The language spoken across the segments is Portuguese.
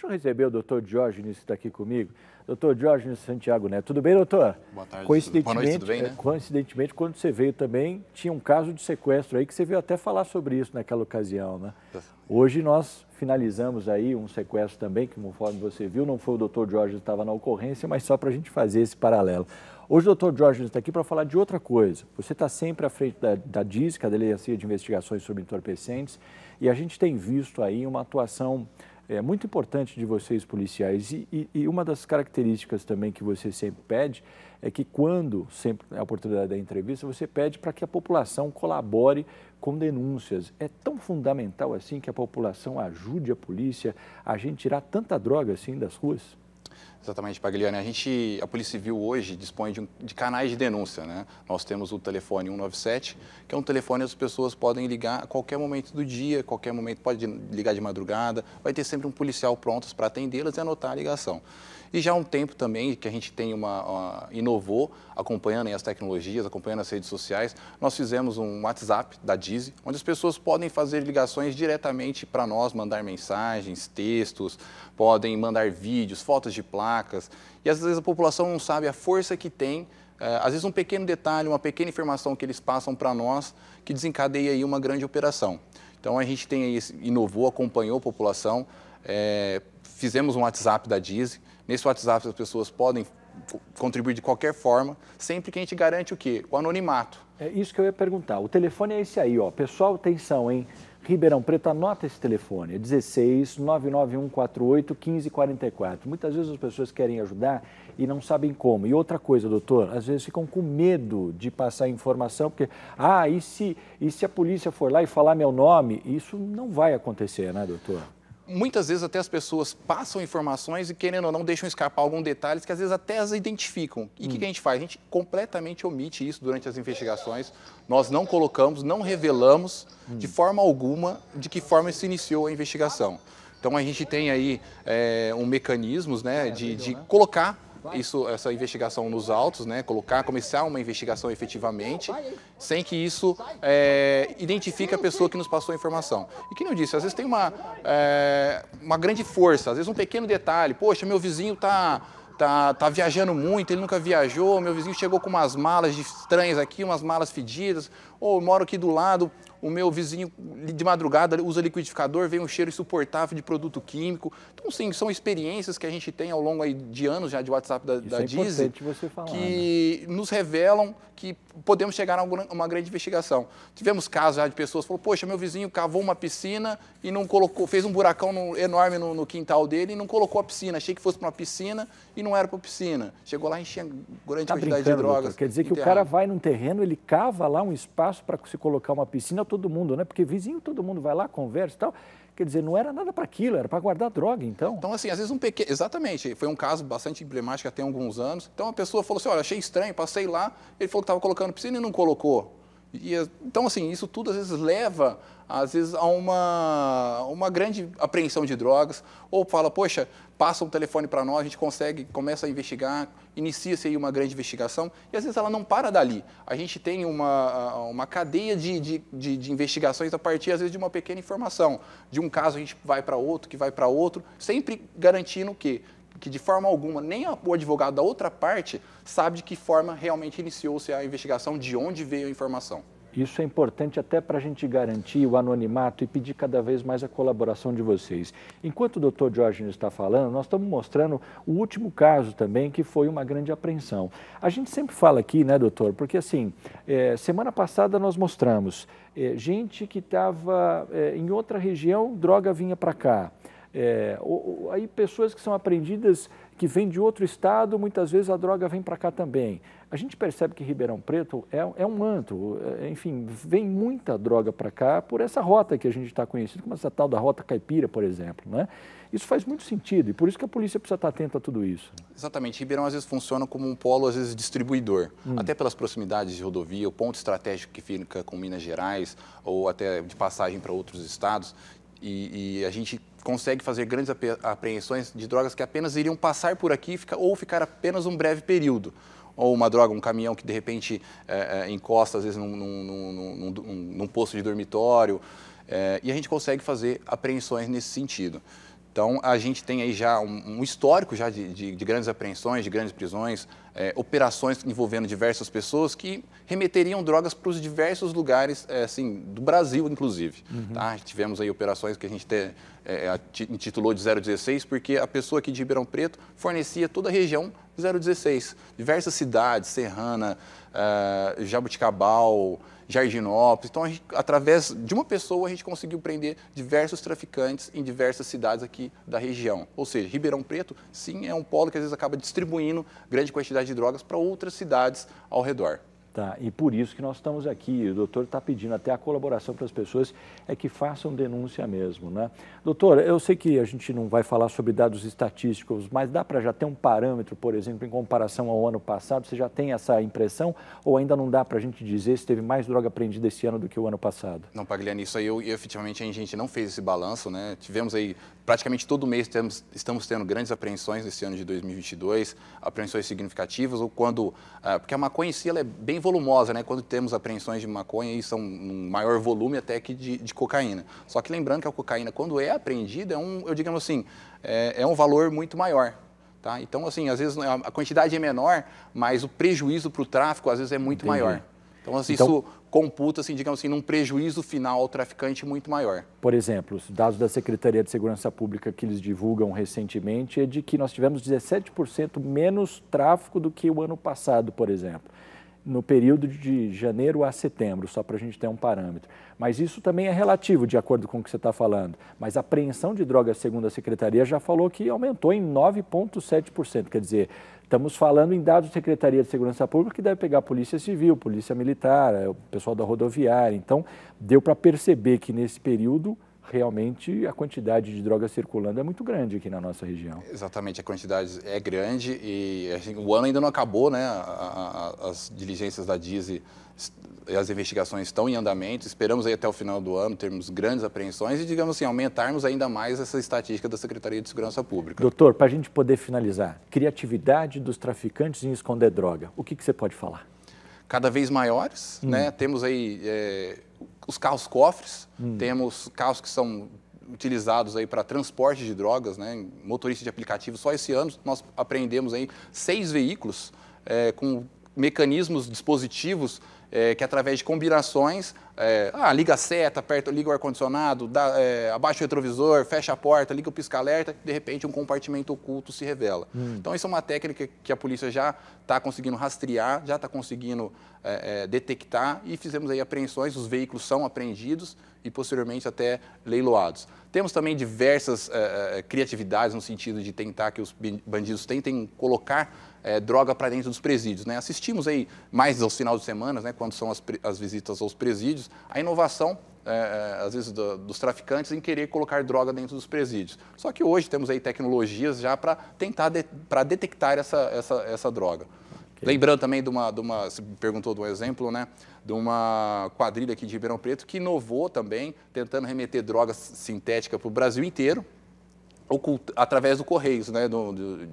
Deixa eu receber o doutor Diógenes que está aqui comigo. Doutor Diógenes Santiago Neto. Tudo bem, doutor? Boa tarde. Coincidentemente, Boa noite, tudo bem, é, né? coincidentemente, quando você veio também, tinha um caso de sequestro aí que você veio até falar sobre isso naquela ocasião, né? Tá. Hoje nós finalizamos aí um sequestro também, que conforme você viu, não foi o doutor Diógenes que estava na ocorrência, mas só para a gente fazer esse paralelo. Hoje o doutor Diógenes está aqui para falar de outra coisa. Você está sempre à frente da, da DIS, a Delegacia de Investigações sobre Entorpecentes, e a gente tem visto aí uma atuação é muito importante de vocês policiais e, e, e, uma das características também que você sempre pede é que quando sempre é a oportunidade da entrevista você pede para que a população colabore com denúncias. É tão fundamental assim que a população ajude a polícia a gente tirar tanta droga assim das ruas? Exatamente, Pagliani. A gente, a Polícia Civil hoje dispõe de, um, de, canais de denúncia, né? Nós temos o telefone 197, que é um telefone que as pessoas podem ligar a qualquer momento do dia, qualquer momento, pode ligar de madrugada, vai ter sempre um policial pronto para atendê-las e anotar a ligação. E já há um tempo também que a gente tem uma, uma inovou, acompanhando as tecnologias, acompanhando as redes sociais, nós fizemos um WhatsApp da Dizzy, onde as pessoas podem fazer ligações diretamente para nós, mandar mensagens, textos, podem mandar vídeos, fotos de placas. E às vezes a população não sabe a força que tem eh, às vezes um pequeno detalhe, uma pequena informação que eles passam para nós que desencadeia aí uma grande operação. Então a gente tem aí, inovou, acompanhou a população, é, fizemos um WhatsApp da Dizzy. Nesse WhatsApp as pessoas podem contribuir de qualquer forma, sempre que a gente garante o quê? O anonimato. É isso que eu ia perguntar. O telefone é esse aí, ó. Pessoal, atenção, hein? Ribeirão Preto, anota esse telefone, é 16 99148 1544. Muitas vezes as pessoas querem ajudar e não sabem como. E outra coisa, doutor, às vezes ficam com medo de passar informação, porque, ah, e se, e se a polícia for lá e falar meu nome? Isso não vai acontecer, né, doutor? muitas vezes até as pessoas passam informações e, querendo ou não, deixam escapar alguns detalhes que às vezes até as identificam. E o hum. que, que, a gente faz? A gente completamente omite isso durante as investigações. Nós não colocamos, não revelamos hum. de forma alguma de que forma se iniciou a investigação. Então a gente tem aí é, um mecanismos né, é, de, legal, de né? colocar isso, essa investigação nos autos, né, colocar, começar uma investigação efetivamente, sem que isso é, identifique a pessoa que nos passou a informação. E que não disse, às vezes tem uma, é, uma grande força, às vezes um pequeno detalhe, poxa, meu vizinho está tá, tá viajando muito, ele nunca viajou, meu vizinho chegou com umas malas estranhas aqui, umas malas fedidas, ou moro aqui do lado, o meu vizinho de madrugada usa liquidificador, vem um cheiro insuportável de produto químico. Então, sim, são experiências que a gente tem ao longo de anos já de WhatsApp da, da é Disney, que né? nos revelam que podemos chegar a uma grande investigação. Tivemos casos já de pessoas que falaram, poxa, meu vizinho cavou uma piscina e não colocou, fez um buracão no, enorme no, no, quintal dele e não colocou a piscina. Achei que fosse para uma piscina e não era para piscina. Chegou lá e enchia grande tá quantidade de drogas. Doutor. Quer dizer que o cara vai num terreno, ele cava lá um espaço para se colocar uma piscina, todo mundo, né? Porque vizinho todo mundo vai lá, conversa e tal. Quer dizer, não era nada para aquilo, era para guardar droga, então. Então, assim, às vezes um pequeno. Exatamente, foi um caso bastante emblemático até alguns anos. Então, a pessoa falou assim: olha, achei estranho, passei lá, ele falou que estava colocando piscina e não colocou. E, eh, então, assim, isso tudo às vezes leva, às vezes, a uma, uma grande apreensão de drogas, ou fala, poxa, passa um telefone para nós, a gente consegue, começa a investigar, inicia-se aí uma grande investigação, e às vezes ela não para dali. A gente tem uma, uma cadeia de, de, de, de investigações a partir, às vezes, de uma pequena informação. De um caso a gente vai para outro, que vai para outro, sempre garantindo o quê? que de forma alguma nem o advogado da outra parte sabe de que forma realmente iniciou-se a investigação, de onde veio a informação. Isso é importante até para a gente garantir o anonimato e pedir cada vez mais a colaboração de vocês. Enquanto o doutor Jorge está falando, nós estamos mostrando o último caso também, que foi uma grande apreensão. A gente sempre fala aqui, né, doutor? Porque assim, é, semana passada nós mostramos é, gente que estava é, eh, em outra região, droga vinha para cá. É, ou, ou, aí pessoas que são apreendidas que vêm de outro estado, muitas vezes a droga vem para cá também. A gente percebe que Ribeirão Preto é, é um manto é, enfim, vem muita droga para cá por essa rota que a gente está conhecendo, como essa tal da rota caipira, por exemplo. Né? Isso faz muito sentido e por isso que a polícia precisa estar tá atenta a tudo isso. Exatamente. Ribeirão às vezes funciona como um polo, às vezes distribuidor, hum. até pelas proximidades de rodovia, o ponto estratégico que fica com Minas Gerais ou até de passagem para outros estados. E, e a gente consegue fazer grandes apreensões de drogas que apenas iriam passar por aqui ou ficar apenas um breve período. Ou uma droga, um caminhão que de repente é, é, encosta, às vezes, num, num, num, num posto de dormitório. É, e a gente consegue fazer apreensões nesse sentido. Então, a gente tem aí já um, um histórico já de, de, de grandes apreensões, de grandes prisões é, operações envolvendo diversas pessoas que remeteriam drogas para os diversos lugares, é, assim, do Brasil, inclusive. Uhum. Tá? Tivemos aí operações que a gente te, é, intitulou de 016, porque a pessoa aqui de Ribeirão Preto fornecia toda a região 016. Diversas cidades, Serrana, uh, Jabuticabal, Jardinópolis. Então, gente, através de uma pessoa, a gente conseguiu prender diversos traficantes em diversas cidades aqui da região. Ou seja, Ribeirão Preto, sim, é um polo que às vezes acaba distribuindo grande quantidade quantidade de drogas para outras cidades ao redor. Tá? E por isso que nós estamos aqui. O doutor está pedindo até a colaboração para as pessoas é que façam denúncia mesmo. Né? Doutor, eu sei que a gente não vai falar sobre dados estatísticos, mas dá para já ter um parâmetro, por exemplo, em comparação ao ano passado? Você já tem essa impressão ou ainda não dá para a gente dizer se teve mais droga apreendida esse ano do que o ano passado? Não, Pagliani, isso aí eu, eu, efetivamente a gente não fez esse balanço. Né? Tivemos aí praticamente todo mês temos, estamos tendo grandes apreensões nesse ano de 2022, apreensões significativas, ou quando. Ah, porque a maconha em si ela é bem volumosa, né? Quando temos apreensões de maconha, e são é um maior volume até que de, de, cocaína. Só que lembrando que a cocaína, quando é apreendida, é um, eu digamos assim, é, é um valor muito maior. Tá? Então, assim, às vezes a quantidade é menor, mas o prejuízo para o tráfico às vezes é muito Entendi. maior. Então, assim, então, isso computa, assim, digamos assim, num prejuízo final ao traficante muito maior. Por exemplo, os dados da Secretaria de Segurança Pública que eles divulgam recentemente é de que nós tivemos 17% menos tráfico do que o ano passado, por exemplo no período de janeiro a setembro, só para a gente ter um parâmetro. Mas isso também é relativo, de acordo com o que você está falando. Mas a apreensão de drogas, segundo a Secretaria, já falou que aumentou em 9,7%. Quer dizer, estamos falando em dados da Secretaria de Segurança Pública, que deve pegar Polícia Civil, Polícia Militar, é, o pessoal da rodoviária. Então, deu para perceber que nesse período realmente a quantidade de droga circulando é muito grande aqui na nossa região. Exatamente, a quantidade é grande e assim, o ano ainda não acabou, né? A, a, as diligências da DISE e as investigações estão em andamento. Esperamos aí até o final do ano termos grandes apreensões e, digamos assim, aumentarmos ainda mais essa estatística da Secretaria de Segurança Pública. Doutor, para a gente poder finalizar, criatividade dos traficantes em esconder droga, o que, que você pode falar? Cada vez maiores, hum. né? Temos aí. É os carros cofres, hum. temos carros que são utilizados aí para transporte de drogas, né, motorista de aplicativo. Só esse ano nós apreendemos aí seis veículos é, com mecanismos, dispositivos é, que através de combinações é, ah, liga a seta, aperta, liga o ar-condicionado, é, abaixa o retrovisor, fecha a porta, liga o pisca-alerta, de repente um compartimento oculto se revela. Hum. Então, isso é uma técnica que a polícia já está conseguindo rastrear, já está conseguindo é, é, detectar e fizemos aí apreensões, os veículos são apreendidos e posteriormente até leiloados. Temos também diversas é, é, criatividades no sentido de tentar que os bandidos tentem colocar é, droga para dentro dos presídios. Né? Assistimos aí mais aos final de semana, né, quando são as, as, visitas aos presídios, a inovação é, é, às vezes do, dos traficantes em querer colocar droga dentro dos presídios. Só que hoje temos aí tecnologias já para tentar de, para detectar essa, essa, essa droga. Okay. Lembrando também de uma, de uma, você perguntou de um exemplo, né? De uma quadrilha aqui de Ribeirão Preto que inovou também, tentando remeter droga sintética para o Brasil inteiro, oculta, através do Correios, né? Do, do,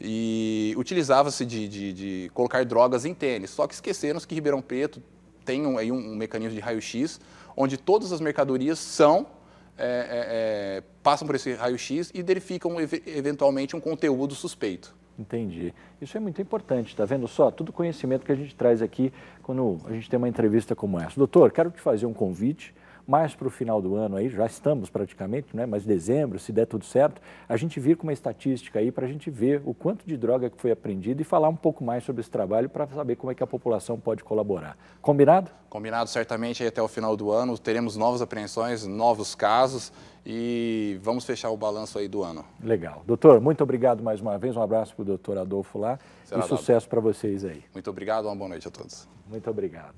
e utilizava-se de, de, de colocar drogas em tênis. Só que esqueceram que Ribeirão Preto tem um, aí um, um mecanismo de raio-x, onde todas as mercadorias são é, é, é passam por esse raio-x e verificam ev eventualmente um conteúdo suspeito. Entendi. Isso é muito importante, está vendo só? Todo conhecimento que a gente traz aqui quando a gente tem uma entrevista como essa. Doutor, quero te fazer um convite mais para o final do ano aí, já estamos praticamente, né, mas dezembro, se der tudo certo, a gente vir com uma estatística aí para a gente ver o quanto de droga que foi apreendida e falar um pouco mais sobre esse trabalho para saber como é que a população pode colaborar. Combinado? Combinado, certamente até o final do ano teremos novas apreensões, novos casos e vamos fechar o balanço aí do ano. Legal. Doutor, muito obrigado mais uma vez. Um abraço para o doutor Adolfo lá Será e dado. sucesso para vocês aí. Muito obrigado, uma boa noite a todos. Muito obrigado.